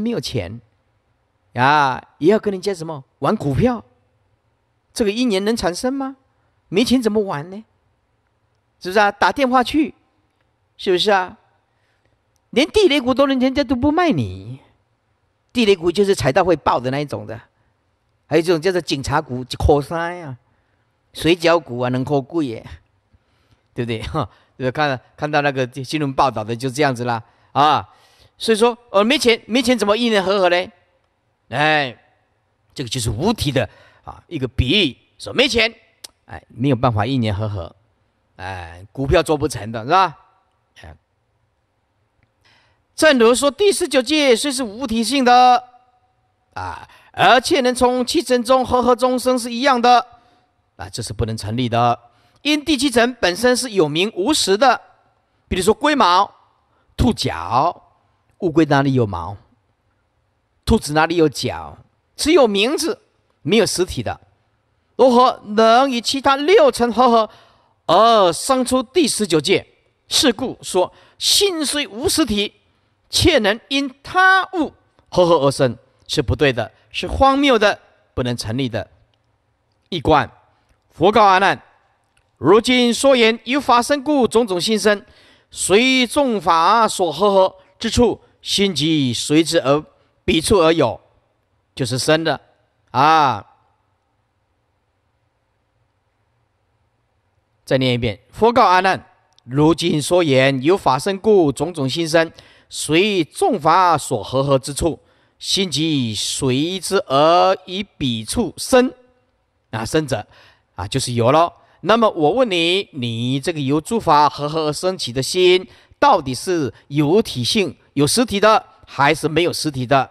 没有钱，啊，也要跟人家什么玩股票？这个一年能产生吗？没钱怎么玩呢？是不是啊？打电话去，是不是啊？连地雷股都能人家都不卖你，地雷股就是踩到会爆的那一种的，还有这种叫做警察股、火三呀、水饺股啊，能脱贵，对不对？哈，看看到那个新闻报道的就这样子啦，啊。所以说，呃，没钱，没钱怎么一年合合呢？哎，这个就是无体的啊，一个比喻，说没钱，哎，没有办法一年合合，哎，股票做不成的是吧？哎，正如说，第十九届虽是无体性的啊，而且能从七层中和合终生是一样的啊，这是不能成立的，因第七层本身是有名无实的，比如说龟毛、兔角。乌龟哪里有毛？兔子哪里有脚？只有名字，没有实体的。如何能与其他六尘合合而生出第十九界？是故说心虽无实体，却能因他物合合而生，是不对的，是荒谬的，不能成立的。一观佛告阿难：如今说言，有法身故种种心生，随众法所合合之处。心即随之而彼处而有，就是生的啊。再念一遍：佛告阿难，如今所言，由法生故，种种心生，随众法所合合之处，心即随之而以彼处生啊生者啊，就是有了。那么我问你，你这个由诸法合合而生起的心？到底是有体性有实体的，还是没有实体的？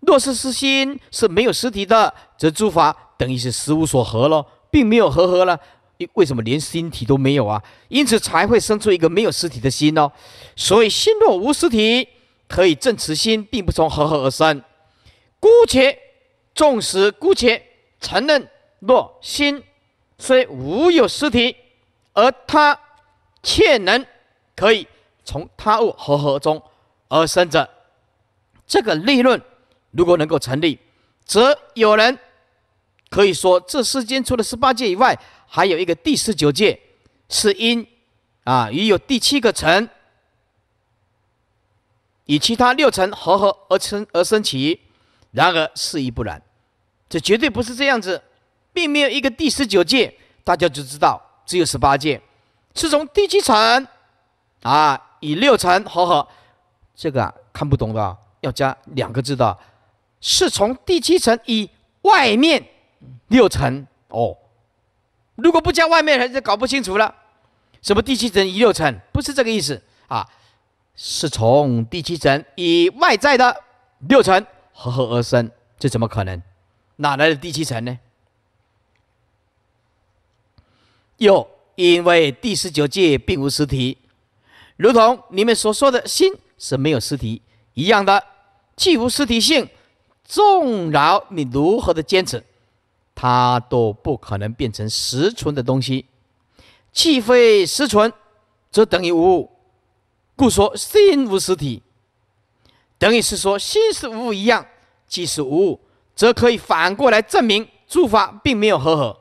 若是心是没有实体的，则诸法等于是实无所合咯，并没有合合了。为为什么连心体都没有啊？因此才会生出一个没有实体的心哦。所以心若无实体，可以证此心，并不从合合而生。姑且，纵使姑且承认，若心虽无有实体，而它却能可以。从他物合合中而生者，这个利论如果能够成立，则有人可以说：这世间除了十八界以外，还有一个第十九界是因，啊，已有第七个层与其他六层合合而成而生起。然而事亦不然，这绝对不是这样子，并没有一个第十九界，大家就知道只有十八界，是从第七层。啊。以六层合合，这个啊看不懂的要加两个字的，是从第七层以外面六层哦，如果不加外面，人家搞不清楚了，什么第七层以六层不是这个意思啊？是从第七层以外在的六层合合而生，这怎么可能？哪来的第七层呢？又因为第十九届并无实体。如同你们所说的心是没有实体一样的，既无实体性，纵饶你如何的坚持，它都不可能变成实存的东西。既非实存，则等于无物，故说心无实体，等于是说心是无物一样。既是无物，则可以反过来证明诸法并没有合合，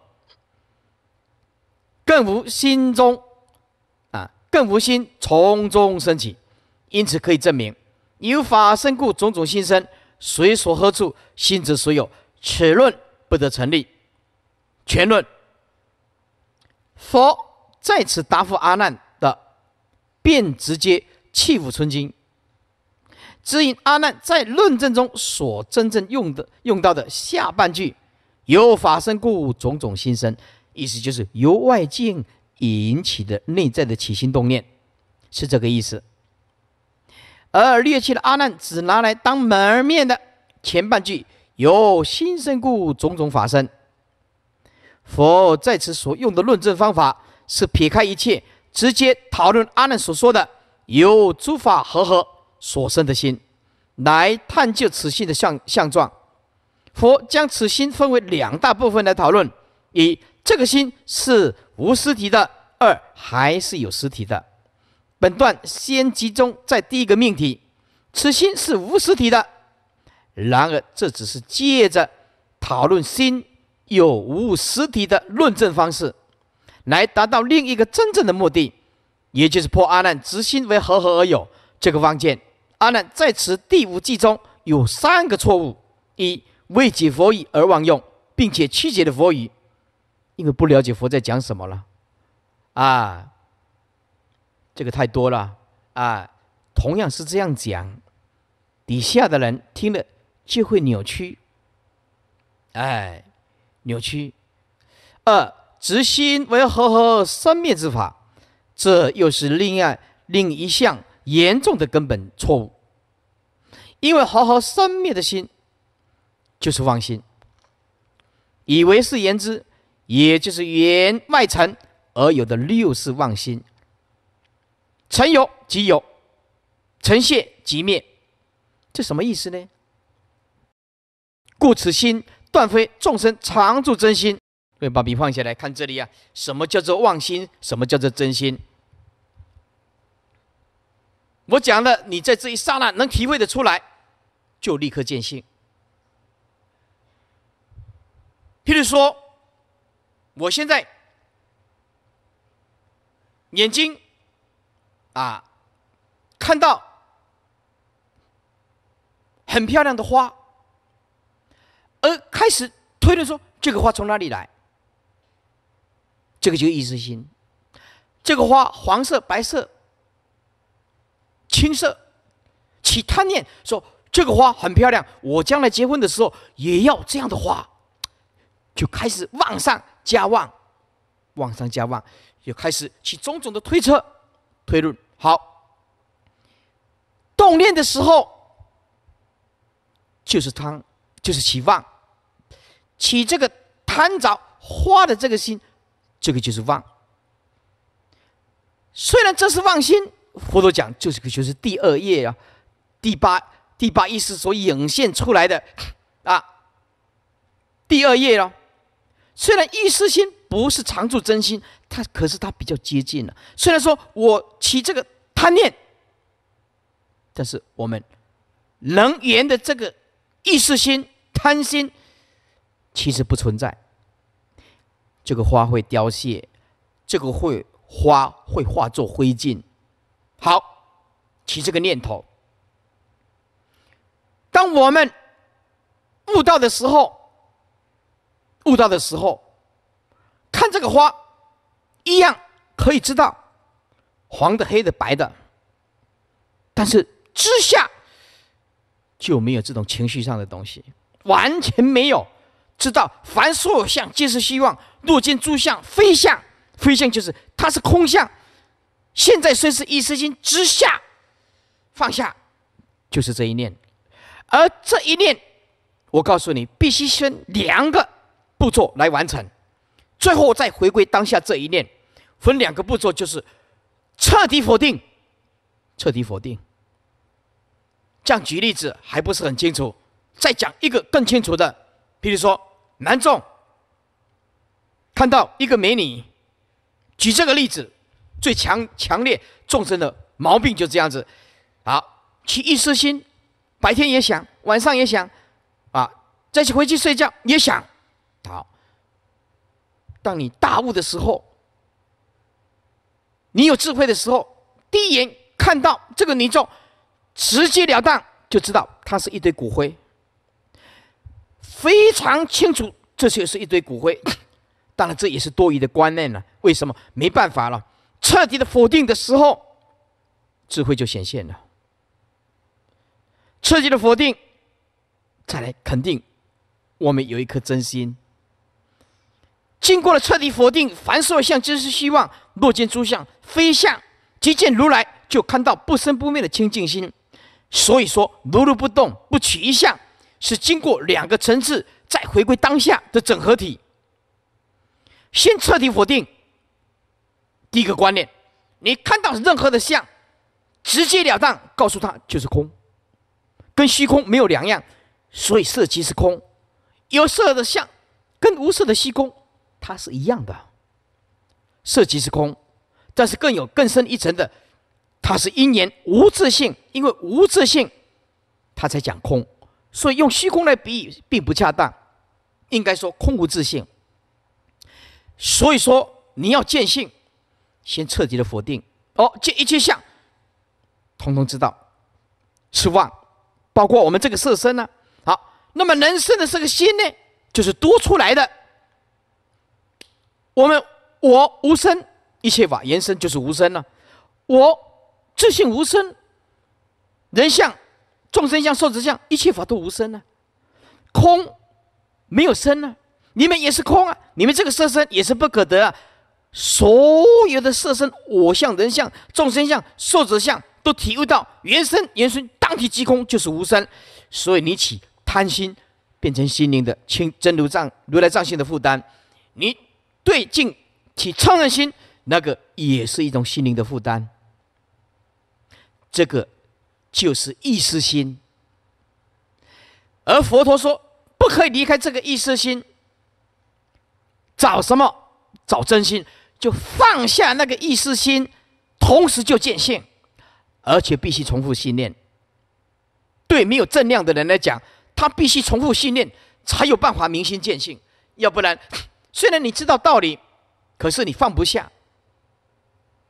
更无心中。更无心从中升起，因此可以证明，由法生故种种心生，随所何处心之所有，此论不得成立。全论，佛在此答复阿难的，便直接弃武存经，指引阿难在论证中所真正用的用到的下半句，由法生故种种心生，意思就是由外境。引起的内在的起心动念，是这个意思。而劣气的阿难只拿来当门面的前半句“由心生故种种法生”，佛在此所用的论证方法是撇开一切，直接讨论阿难所说的“由诸法和合所生的心”来探究此心的相相状。佛将此心分为两大部分来讨论：一，这个心是。无实体的二还是有实体的。本段先集中在第一个命题，此心是无实体的。然而这只是借着讨论心有无实体的论证方式，来达到另一个真正的目的，也就是破阿难执心为合合而有这个妄见。阿难在此第五记中有三个错误：一未解佛语而妄用，并且曲解了佛语。因为不了解佛在讲什么了，啊，这个太多了啊，同样是这样讲，底下的人听了就会扭曲，哎，扭曲。二执心为好好三灭之法，这又是另外另一项严重的根本错误，因为好好三灭的心就是妄心，以为是言之。也就是缘外尘而有的六世妄心，尘有即有，成现即灭，这什么意思呢？故此心断非众生常住真心。所以把笔放下来看这里啊，什么叫做妄心？什么叫做真心？我讲了，你在这一刹那能体会的出来，就立刻见性。譬如说。我现在眼睛啊看到很漂亮的花，而开始推论说这个花从哪里来，这个就意识心。这个花黄色、白色、青色，起贪念说这个花很漂亮，我将来结婚的时候也要这样的花，就开始往上。加旺，旺上加旺，又开始起种种的推测、推论。好，动念的时候就是贪，就是起旺，起这个贪着花的这个心，这个就是旺。虽然这是妄心，佛陀讲就是就是第二业啊，第八第八意识所引现出来的啊，第二业喽。虽然意识心不是常住真心，它可是它比较接近了。虽然说我起这个贪念，但是我们人言的这个意识心贪心，其实不存在。这个花会凋谢，这个会花会化作灰烬。好，起这个念头。当我们悟道的时候。悟到的时候，看这个花，一样可以知道黄的、黑的、白的，但是之下就没有这种情绪上的东西，完全没有。知道凡所有相，皆是虚妄。若见诸相非相，非相就是它是空相。现在虽是一时心之下放下，就是这一念。而这一念，我告诉你，必须生两个。步骤来完成，最后再回归当下这一念。分两个步骤，就是彻底否定，彻底否定。这样举例子还不是很清楚，再讲一个更清楚的。比如说，男众看到一个美女，举这个例子，最强强烈众生的毛病就这样子。好，起意识心，白天也想，晚上也想，啊，再去回去睡觉也想。好，当你大悟的时候，你有智慧的时候，第一眼看到这个泥状，直截了当就知道它是一堆骨灰，非常清楚，这就是一堆骨灰。当然，这也是多余的观念了。为什么？没办法了。彻底的否定的时候，智慧就显现了。彻底的否定，再来肯定，我们有一颗真心。经过了彻底否定，凡所有相皆是虚妄。若见诸相非相，即见如来，就看到不生不灭的清净心。所以说，如如不动，不取一相，是经过两个层次再回归当下的整合体。先彻底否定第一个观念，你看到任何的相，直截了当告诉他就是空，跟虚空没有两样。所以色即是空，有色的相跟无色的虚空。它是一样的，色即是空，但是更有更深一层的，它是因缘无自性，因为无自性，它才讲空，所以用虚空来比喻并不恰当，应该说空无自性。所以说你要见性，先彻底的否定哦，见一切相，通通知道是妄，包括我们这个色身呢。好，那么能生的这个心呢，就是多出来的。我们我无声，一切法延伸就是无声呢。我自信无声，人相、众生相、寿者相，一切法都无声呢。空没有声呢。你们也是空啊，你们这个色身也是不可得啊。所有的色身、我相、人相、众生相、寿者相，都体悟到原生、原生当体即空，就是无声。所以你起贪心，变成心灵的轻真如障、如来藏心的负担，你。对镜起嗔恨心，那个也是一种心灵的负担。这个就是意识心，而佛陀说不可以离开这个意识心。找什么？找真心，就放下那个意识心，同时就见性，而且必须重复训练。对没有正量的人来讲，他必须重复训练，才有办法明心见性，要不然。虽然你知道道理，可是你放不下。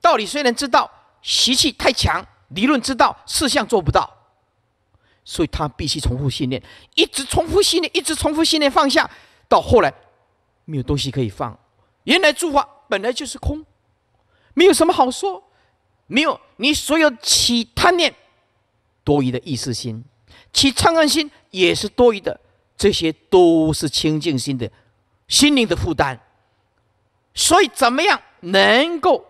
道理虽然知道，习气太强，理论知道，事项做不到，所以他必须重复训练，一直重复训练，一直重复训练放下。到后来，没有东西可以放，原来诸法本来就是空，没有什么好说，没有你所有起贪念、多余的意识心、起嗔恨心也是多余的，这些都是清净心的。心灵的负担，所以怎么样能够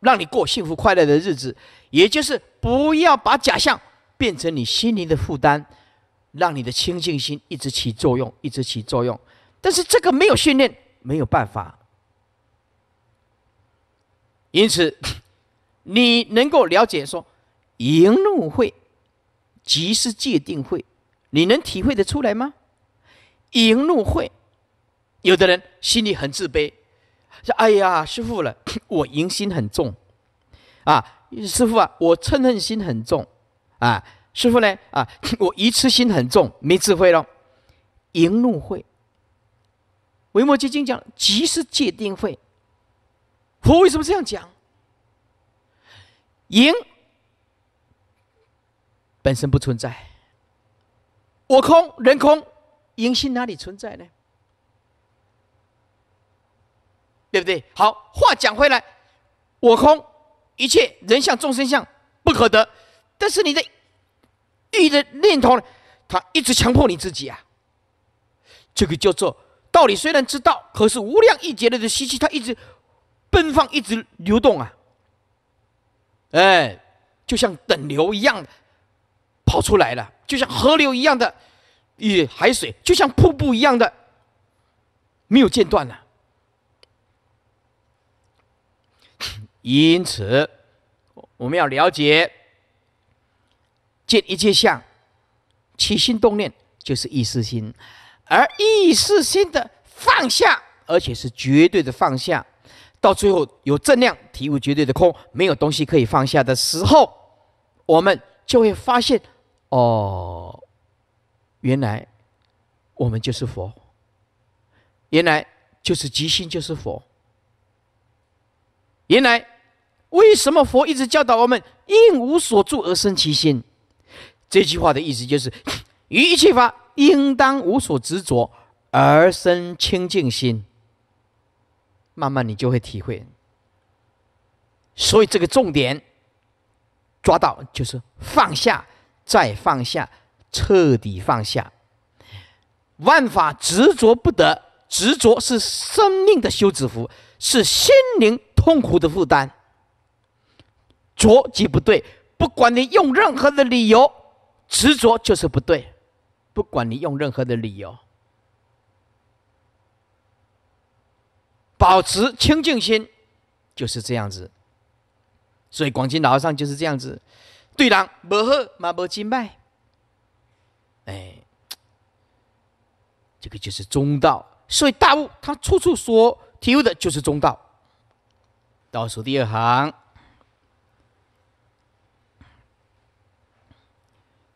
让你过幸福快乐的日子？也就是不要把假象变成你心灵的负担，让你的清净心一直起作用，一直起作用。但是这个没有训练，没有办法。因此，你能够了解说，淫怒会即是界定会，你能体会得出来吗？淫怒会。有的人心里很自卑，说：“哎呀，师傅了，我淫心很重，啊，师傅啊，我嗔恨心很重，啊，师傅呢，啊，我愚痴心很重，没智慧了，淫怒会。”《维摩诘经讲：“即是戒定慧。”佛为什么这样讲？淫本身不存在，我空人空，淫心哪里存在呢？对不对？好话讲回来，我空一切人相众生相不可得。但是你的欲的念头，他一直强迫你自己啊。这个叫做道理虽然知道，可是无量一劫的的吸气，他一直奔放，一直流动啊。哎，就像等流一样的跑出来了，就像河流一样的，与海水，就像瀑布一样的，没有间断了。因此，我们要了解见一切相，起心动念就是意识心，而意识心的放下，而且是绝对的放下，到最后有正量体悟绝对的空，没有东西可以放下的时候，我们就会发现，哦，原来我们就是佛，原来就是即心就是佛，原来。为什么佛一直教导我们应无所住而生其心？这句话的意思就是：于一切法，应当无所执着而生清净心。慢慢你就会体会。所以这个重点抓到就是放下，再放下，彻底放下。万法执着不得，执着是生命的休止符，是心灵痛苦的负担。着即不对，不管你用任何的理由，执着就是不对。不管你用任何的理由，保持清净心就是这样子。所以广钦老和尚就是这样子，对人无好嘛无精迈，哎，这个就是中道。所以大悟他处处说，提的就是中道。倒数第二行。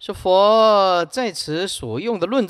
是佛在此所用的论。